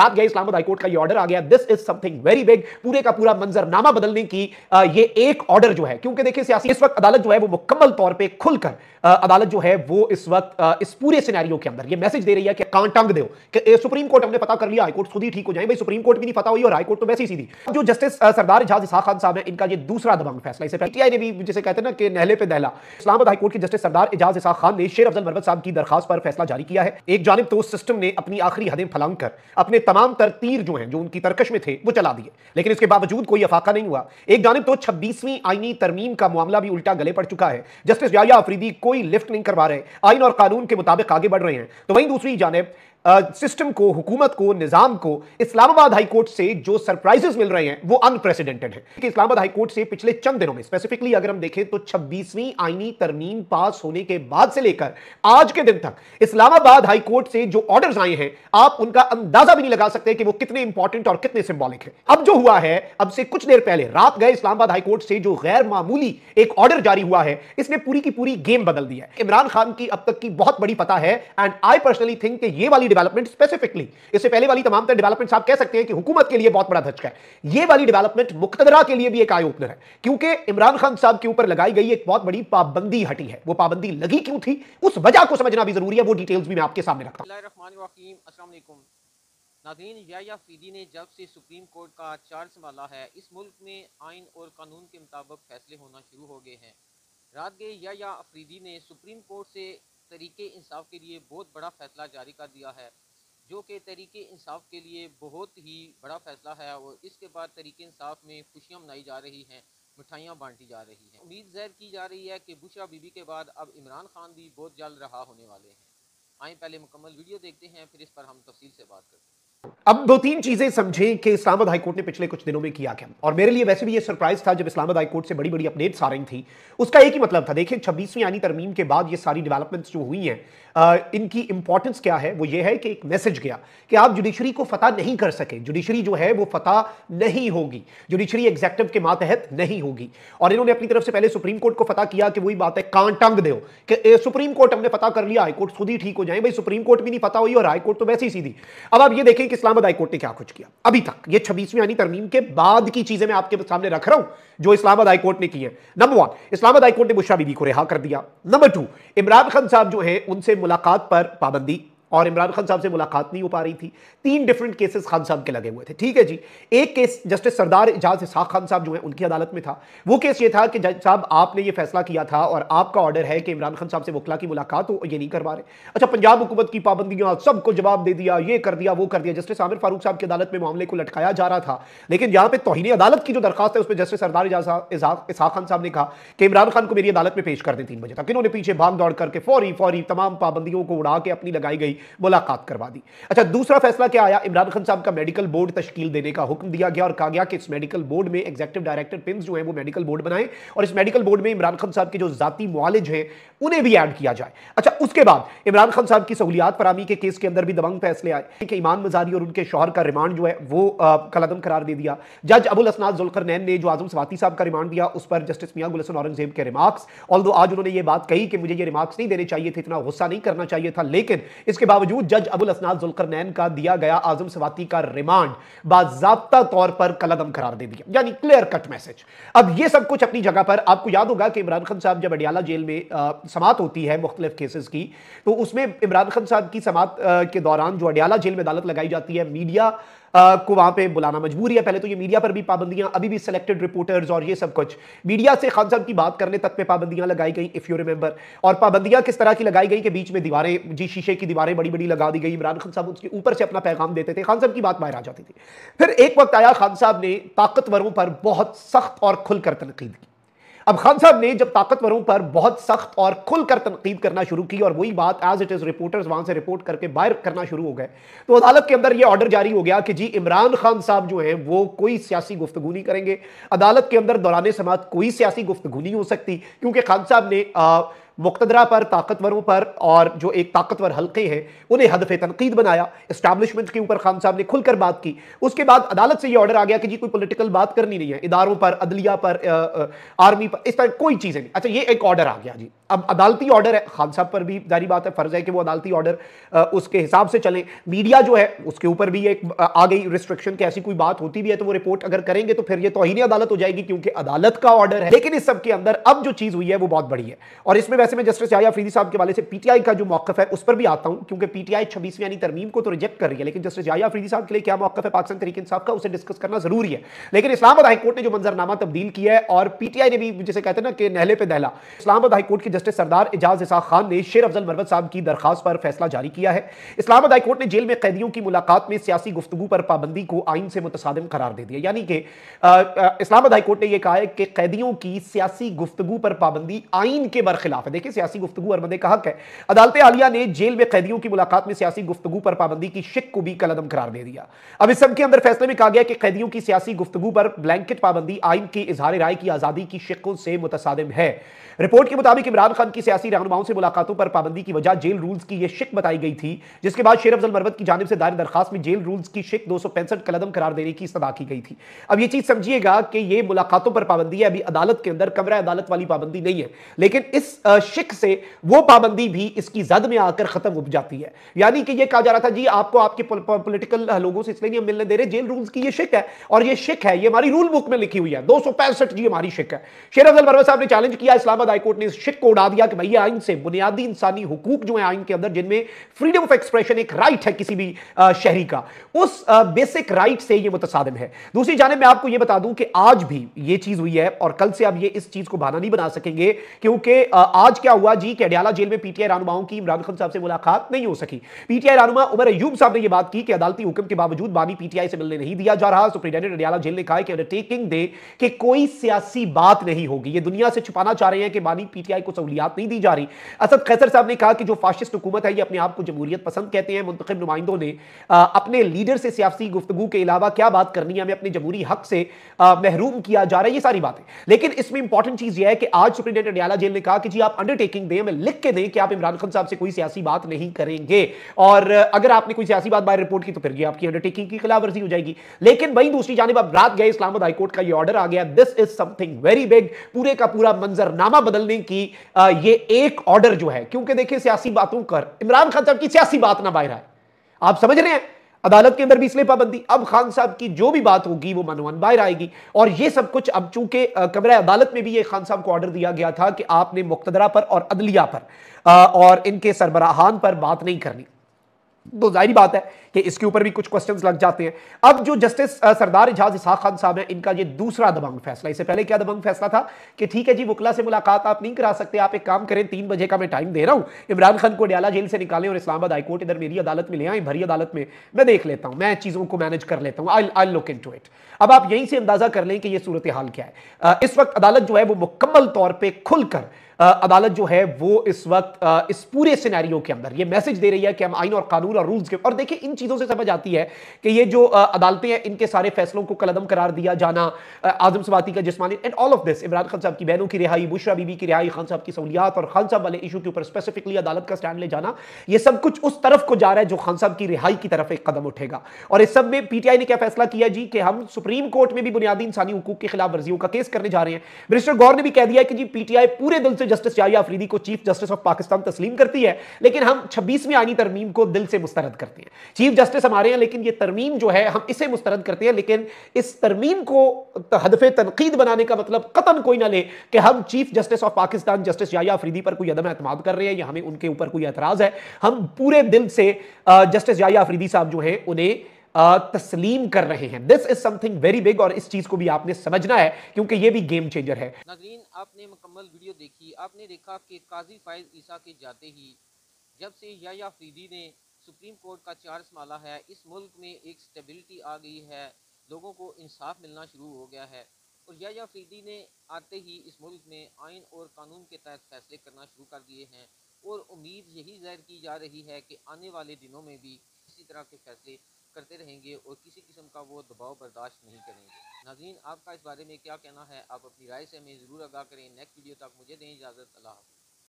साथ गया इस्लामाबाद हाईकोर्ट का ये ऑर्डर आ गया this is something very big पूरे का पूरा मंजरनामा बदलने की आ, ये एक ऑर्डर जो है क्योंकि देखिए सियासी इस वक्त अदालत जो है वो मुकम्मल तौर पे खुलकर अदालत जो है वो इस वक्त आ, इस पूरे सिनेरियो के अंदर ये मैसेज दे रही है कि कान टंग दो सुप्रीम कोर्ट हमने पता कर लिया हाईकोर्ट खुद ही ठीक हो जाए भाई सुप्रीम कोर्ट भी नहीं पता हुई और हाईकोर्ट तो वैसे ही सीधी जो जस्टिस सरदार जहाज इसहा खान साहब है इनका ये दूसरा दबंग फैसला इसे पीटीआई ने भी जिसे कहते हैं ना कि नहले पे दहला इस्लामाबाद हाईकोर्ट के जस्टिस सरदार एजाज इसहा खान ने शेर अफजल मरबत साहब की दरखास्त पर फैसला जारी किया है एक जानब तो उस सिस्टम ने अपनी आखिरी हदें फलंग कर अपने तमाम तर तीर जो हैं जो उनकी तरकश में थे वो चला दिए लेकिन इसके बावजूद कोई अफाका नहीं हुआ एक जानब तो छब्बीसवीं आईनी तरमीम का मामला भी उल्टा गले पड़ चुका है जस्टिस जाया अफरीदी कोई लिफ्ट नहीं करवा रहे आइन और कानून के मुताबिक आगे बढ़ रहे हैं तो वहीं दूसरी जानब सिस्टम को हुकूमत को निज़ाम को इस्लामाबाद हाई कोर्ट से जो सरप्राइजेस मिल रहे हैं वो अनप्रेसिडेंटेड है कि इस्लामाबाद हाई कोर्ट से पिछले चंद दिनों में स्पेसिफिकली अगर हम देखें तो 26वीं आईनी तरमीम पास होने के बाद से लेकर आज के दिन तक इस्लामाबाद हाई कोर्ट से जो ऑर्डर्स आए हैं आप उनका अंदाजा भी नहीं लगा सकते कि वो कितने इंपॉर्टेंट और कितने सिंबॉलिक है अब जो हुआ है अब से कुछ देर पहले रात गए इस्लामाबाद हाईकोर्ट से जो गैर मामूली एक ऑर्डर जारी हुआ है इसने पूरी की पूरी गेम बदल दिया है इमरान खान की अब तक की बहुत बड़ी पता है एंड आई पर्सनली थिंक ये वाली डेवलपमेंट स्पेसिफिकली इससे पहले वाली तमाम तर डेवलपमेंट्स आप कह सकते हैं कि हुकूमत के लिए बहुत बड़ा धचका है ये वाली डेवलपमेंट मुख्तरा के लिए भी एक आई ओपनर है क्योंकि इमरान खान साहब के ऊपर लगाई गई एक बहुत बड़ी पाबंदी हटी है वो पाबंदी लगी क्यों थी उस वजह को समझना भी जरूरी है वो डिटेल्स भी मैं आपके सामने रखता हूँ नाजीन या फीदी ने जब से सुप्रीम कोर्ट का चार्ज संभाला है इस मुल्क में आइन और कानून के मुताबिक फैसले होना शुरू हो गए हैं रात गए या अफरीदी ने सुप्रीम कोर्ट से तरीके इंसाफ के लिए बहुत बड़ा फैसला जारी कर दिया है जो कि तरीके इंसाफ के लिए बहुत ही बड़ा फैसला है और इसके बाद तरीके इंसाफ में खुशियाँ मनाई जा रही हैं मिठाइयाँ बांटी जा रही हैं उम्मीद जहर की जा रही है कि बुशरा बीबी के बाद अब इमरान खान भी बहुत जल्द रहा होने वाले हैं आए पहले मुकम्मल वीडियो देखते हैं फिर इस पर हम तफसील से बात करते हैं अब दो तीन चीजें समझें कि इस्लामाबाद हाईकोर्ट ने पिछले कुछ दिनों में किया क्या और मेरे लिए वैसे भी ये सरप्राइज था जब इस्लामाबाद हाईकोर्ट से बड़ी बड़ी अपडेट्स आ रही थी उसका एक ही मतलब था देखें छब्बीसवीं यानी तरमीम के बाद ये सारी डेवलपमेंट्स जो हुई हैं इनकी इंपॉर्टेंस क्या है वो ये है कि एक मैसेज गया कि आप जुडिशरी को फतेह नहीं कर सके जुडिशरी जो है वो फतेह नहीं होगी जुडिशरी एग्जेक्टिव के मातहत नहीं होगी और इन्होंने अपनी तरफ से पहले सुप्रीम कोर्ट को फतेह किया कि वही बात है कान टंग दो कि सुप्रीम कोर्ट हमने पता कर लिया हाईकोर्ट खुद ही ठीक हो जाए भाई सुप्रीम कोर्ट भी नहीं पता हुई और हाईकोर्ट तो वैसे ही सीधी अब आप ये देखें एक इस्लामाबाद हाईकोर्ट ने क्या कुछ किया अभी तक ये छब्बीसवीं यानी तरमीम के बाद की चीजें मैं आपके सामने रख रहा हूं जो इस्लामाबाद हाईकोर्ट ने की है नंबर वन इस्लामाबाद हाईकोर्ट ने मुशा बीबी को रिहा कर दिया नंबर टू इमरान खान साहब जो है उनसे मुलाकात पर पाबंदी और इमरान खान साहब से मुलाकात नहीं हो पा रही थी तीन डिफरेंट केसेस खान साहब के लगे हुए थे ठीक है जी एक केस जस्टिस सरदार एजाज इसाक खान साहब जो है उनकी अदालत में था वो केस ये था कि जज साहब आपने ये फैसला किया था और आपका ऑर्डर है कि इमरान खान साहब से वकला की मुलाकात हो ये नहीं करवा रहे अच्छा पंजाब हुकूमत की पाबंदियों सबको जवाब दे दिया ये कर दिया वो कर दिया जस्टिस आमिर फारूक साहब की अदालत में मामले को लटकाया जा रहा था लेकिन यहाँ पे तोहनी अदालत की जो दरखास्त है उसमें जस्टिस सरदार इसहाक खान साहब ने कहा कि इमरान खान को मेरी अदालत में पेश कर दें तीन बजे तक इन्होंने पीछे भाग दौड़ करके फौरी फौरी तमाम पाबंदियों को उड़ा के अपनी लगाई गई मुलाकात करवा दी अच्छा दूसरा फैसला क्या आया इमरान खान साहब का मेडिकल बोर्ड तश्कील देने का हुक्म दिया गया और कहा गया कि इस मेडिकल बोर्ड में एग्जेक्टिव डायरेक्टर पिम्स जो है वो मेडिकल बोर्ड बनाए और इस मेडिकल बोर्ड में इमरान खान साहब के जो जाति मालिज हैं उन्हें भी ऐड किया जाए अच्छा उसके बाद इमरान खान साहब की सहूलियात फरहमी के केस के अंदर भी दबंग फैसले आए कि ईमान मजारी और उनके शोहर का रिमांड जो है वो कलदम करार दे दिया जज अबुल असनाद जुलकर नैन ने जो आजम सवाती साहब का रिमांड दिया उस पर जस्टिस मियाँ गुलसन औरंगजेब के रिमार्क्स ऑल आज उन्होंने ये बात कही कि मुझे ये रिमार्क्स नहीं देने चाहिए थे इतना गुस्सा नहीं करना चाहिए था लेकिन इसके बावजूद जज अबुल असनाद जुलकरनैन का दिया गया आजम सवाती का रिमांड बाजाबता तौर पर कलदम करार दे दिया यानी क्लियर कट मैसेज अब यह सब कुछ अपनी जगह पर आपको याद होगा कि इमरान खान साहब जब अडियाला जेल में समात होती है मुख्तलिफ केसेस की तो उसमें इमरान खान साहब की समात के दौरान जो अडियाला जेल में अदालत लगाई जाती है मीडिया को वहां पे बुलाना मजबूरी है पहले तो ये मीडिया पर भी पाबंदियां अभी भी सिलेक्टेड रिपोर्टर्स और ये सब कुछ मीडिया से खान साहब की बात करने तक पे पाबंदियां लगाई गई इफ यू रिमेंबर और पाबंदियां किस तरह की लगाई गई कि बीच में दीवारें जी शीशे की दीवारें बड़ी बड़ी लगा दी गई इमरान खान साहब उसके ऊपर से अपना पैगाम देते थे खान साहब की बात बाहर आ जाती थी फिर एक वक्त आया खान साहब ने ताकतवरों पर बहुत सख्त और खुलकर तनकीद की अब खान साहब ने जब ताकतवरों पर बहुत सख्त और खुलकर तनकीद करना शुरू की और वही बात एज इट इज़ रिपोर्टर्स वहां से रिपोर्ट करके बाहर करना शुरू हो गए तो अदालत के अंदर यह ऑर्डर जारी हो गया कि जी इमरान खान साहब जो हैं वो कोई सियासी गुफ्तगु नहीं करेंगे अदालत के अंदर दौरान समाज कोई सियासी गुफ्तगु नहीं हो सकती क्योंकि खान साहब ने आ, मुख्तदरा पर ताकतवरों पर और जो एक ताकतवर हल्के हैं उन्हें हदफ तनकीद बनाया इस्टबलिशमेंट के ऊपर खान साहब ने खुलकर बात की उसके बाद अदालत से यह ऑर्डर आ गया कि जी कोई पोलिटिकल बात करनी नहीं है इदारों पर अदलिया पर आर्मी पर इस तरह कोई चीज़ें नहीं अच्छा ये एक ऑर्डर आ गया जी अब अदालती ऑर्डर है खान साहब पर भी जारी बात है फर्ज है कि वो अदालती ऑर्डर उसके हिसाब से चलें मीडिया जो है उसके ऊपर भी एक आ गई रिस्ट्रिक्शन की ऐसी कोई बात होती भी है तो वो रिपोर्ट अगर करेंगे तो फिर ये तोहनी अदालत हो जाएगी क्योंकि अदालत का ऑर्डर है लेकिन इस सब के अंदर अब जो चीज़ हुई है वो बहुत बड़ी है और इसमें वैसे मैं जस्टिस या फ्रीदी साहब के वाले से पीटीआई का जो मौकफ है उस पर भी आता हूं क्योंकि पीटीआई छब्बीसवीं यानी तरमीम को तो रिजेक्ट कर रही है लेकिन जस्टिस या फ्रीदी साहब के लिए क्या मौकफ है पाकिस्तान तरीके साहब का उसे डिस्कस करना जरूरी है लेकिन इस्लामाबाद हाईकोर्ट ने जो मंजरनामा तब्दील किया है और पीटीआई ने भी जिसे कहते ना कि नहले पे दहला इस्लामाबाद हाईकोर्ट के जस्टिस सरदार एजाज इसाक खान ने शेर अफजल मरवत साहब की दरखास्त पर फैसला जारी किया है इस्लामाबाद हाईकोर्ट ने जेल में कैदियों की मुलाकात में सियासी गुफ्तु पर पाबंदी को आइन से मुतसादम करार दे दिया यानी कि इस्लामाबाद हाईकोर्ट ने यह कहा है कि कैदियों की सियासी गुफ्तु पर पाबंदी आइन के बरखिलाफ देखिए सियासी गुफ्तु अरमदे का हक है अदालत आलिया ने जेल में कैदियों की मुलाकात में सियासी गुफ्तु पर पाबंदी की शिक को भी कलदम करार दे दिया अब इस सबके अंदर फैसले में कहा गया कि कैदियों की सियासी गुफ्तु पर ब्लैंकेट पाबंदी आइन की इजहार राय की आजादी की शिकों से मुतसादिम है रिपोर्ट के मुताबिक इमरान खान की सियासी रहनुमाओं से मुलाकातों पर पाबंदी की वजह जेल रूल्स की यह शिक बताई गई थी जिसके बाद शेर अफजल मरवत की जानब से दायर दरखास्त में जेल रूल्स की शिक दो कलदम करार देने की सदा की गई थी अब यह चीज समझिएगा कि यह मुलाकातों पर पाबंदी है अभी अदालत के अंदर कमरा अदालत वाली पाबंदी नहीं है लेकिन इस शिक से वो पाबंदी भी इसकी जद में आकर खत्म हो जाती है यानी कि ये कहा जा रहा था जी आपको आपके पॉलिटिकल लोगों से इसलिए नहीं मिलने दे रहे जेल रूल्स की ये शिक है और ये शिक है ये हमारी रूल बुक में लिखी हुई है दो जी हमारी शिक है शेर अफजल वर्मा साहब ने चैलेंज किया इस्लामाबाद हाईकोर्ट ने इस शिक को उड़ा दिया कि भाई आइन से बुनियादी इंसानी हकूक जो है आइन के अंदर जिनमें फ्रीडम ऑफ एक्सप्रेशन एक राइट है किसी भी शहरी का उस बेसिक राइट से ये मुतसादम है दूसरी जाने मैं आपको ये बता दूं कि आज भी ये चीज हुई है और कल से आप ये इस चीज को बहाना नहीं बना सकेंगे क्योंकि आज आज क्या हुआ जी कैडियाला जेल में पीटीआई रानुमाओं की इमरान खान साहब से मुलाकात नहीं हो सकी पीटीआई रानुमा उमर अयूब साहब ने यह बात की कि अदालती हुक्म के बावजूद बानी पीटीआई से मिलने नहीं दिया जा रहा सुप्रिटेंडेंट अडियाला जेल ने कहा कि अंडरटेकिंग दे कि कोई सियासी बात नहीं होगी ये दुनिया से छुपाना चाह रहे हैं कि बानी पीटीआई को सहूलियात नहीं दी जा रही असद कैसर साहब ने कहा कि जो फाशिस्ट हुकूमत है ये अपने आप को जमहूरियत पसंद कहते हैं मुंतब नुमाइंदों ने अपने लीडर से सियासी गुफ्तु के अलावा क्या बात करनी है हमें अपने जमहूरी हक से महरूम किया जा रहा है ये सारी बातें लेकिन इसमें इंपॉर्टेंट चीज यह है कि आज सुप्रिटेंडेंट अडियाला जेल ने कहा कि जी आप अंडरटेकिंग दें हमें लिख के दें कि आप इमरान खान साहब से कोई सियासी बात नहीं करेंगे और अगर आपने कोई सियासी बात बाहर रिपोर्ट की तो फिर आपकी अंडरटेकिंग की खिलाफ वर्जी हो जाएगी लेकिन वही दूसरी जानब आप रात गए इस्लामाबाद हाईकोर्ट का यह ऑर्डर आ गया this is something very big पूरे का पूरा मंजरनामा बदलने की ये एक ऑर्डर जो है क्योंकि देखिए सियासी बातों कर इमरान खान साहब की सियासी बात ना बाहर आए आप समझ रहे हैं अदालत के अंदर भी इसलिए पाबंदी अब खान साहब की जो भी बात होगी वो मनोहन बाहर आएगी और ये सब कुछ अब चूंकि कमरा अदालत में भी ये खान साहब को ऑर्डर दिया गया था कि आपने मुख्तरा पर और अदलिया पर आ, और इनके सरबराहान पर बात नहीं करनी तो जाहिर बात है कि इसके ऊपर भी कुछ क्वेश्चंस लग जाते हैं अब जो जस्टिस सरदार इजाज इसहा खान साहब हैं इनका ये दूसरा दबंग फैसला इससे पहले क्या दबंग फैसला था कि ठीक है जी वकला से मुलाकात आप नहीं करा सकते आप एक काम करें तीन बजे का मैं टाइम दे रहा हूं इमरान खान को डियाला जेल से निकालें और इस्लामाबाद हाईकोर्ट इधर मेरी अदालत में ले आए भरी अदालत में मैं देख लेता हूं मैं चीज़ों को मैनेज कर लेता हूं I I look into it अब आप यहीं से अंदाजा कर लें कि यह सूरत हाल क्या है इस वक्त अदालत जो है वो मुकम्मल तौर पर खुलकर अदालत जो है वो इस वक्त इस पूरे सिनेरियो के अंदर ये मैसेज दे रही है कि हम आइन और कानून और रूल्स के और देखिए इन चीज़ों से समझ आती है कि ये जो अदालतें हैं इनके सारे फैसलों को कलदम करार दिया जाना आजम सबाती का जिसमानी and all of this Imran Khan साहब की बहनों की रिहाई बुशरा बीबी की रिहाई खान साहब की सहूलियात और खान साहब वाले इशू के ऊपर स्पेसिफिकली अदालत का स्टैंड ले जाना ये सब कुछ उस तरफ को जा रहा है जो खान साहब की रिहाई की तरफ एक कदम उठेगा और इस सब में पी ने क्या फैसला किया जी कि हम सुप्रीम कोर्ट में भी बुनियादी इंसानी हकूक के खिलाफ वर्जियों का केस करने जा रहे हैं मिनिस्टर गौर ने भी कह दिया कि जी पी पूरे दिल से जस्टिस जाविया अफरीदी को चीफ जस्टिस ऑफ पाकिस्तान तस्लीम करती है लेकिन हम छब्बीसवीं आनी तरमीम को दिल से मुस्तरद करते हैं चीफ जस्टिस हमारे हैं लेकिन ये तरमीम जो है हम इसे मुस्तरद करते हैं लेकिन इस तरमीम को हदफ तनकीद बनाने का मतलब कतन कोई ना ले कि हम chief justice of Pakistan justice Yahya Afridi पर कोई अदम अतमाद कर रहे हैं या हमें उनके ऊपर कोई एतराज़ है हम पूरे दिल से जस्टिस जाया अफरीदी साहब जो है उन्हें तस्लीम कर रहे हैं this is something very big और इस चीज़ को भी आपने समझना है क्योंकि ये भी गेम चेंजर है नाजरीन आपने मुकम्मल वीडियो देखी आपने देखा कि काजी फायज ईसा के जाते ही जब से या फ्रीदी ने सुप्रीम कोर्ट का चार्ज माला है इस मुल्क में एक स्टेबिलिटी आ गई है लोगों को इंसाफ मिलना शुरू हो गया है और या फ्रीदी ने आते ही इस मुल्क में आइन और कानून के तहत फैसले करना शुरू कर दिए हैं और उम्मीद यही जाहिर की जा रही है कि आने वाले दिनों में भी इसी तरह के फैसले करते रहेंगे और किसी किस्म का वो दबाव बर्दाश्त नहीं करेंगे नाजीन आपका इस बारे में क्या कहना है आप अपनी राय से हमें ज़रूर आगाह करें नेक्स्ट वीडियो तक मुझे दें इजाज़त अल्लाह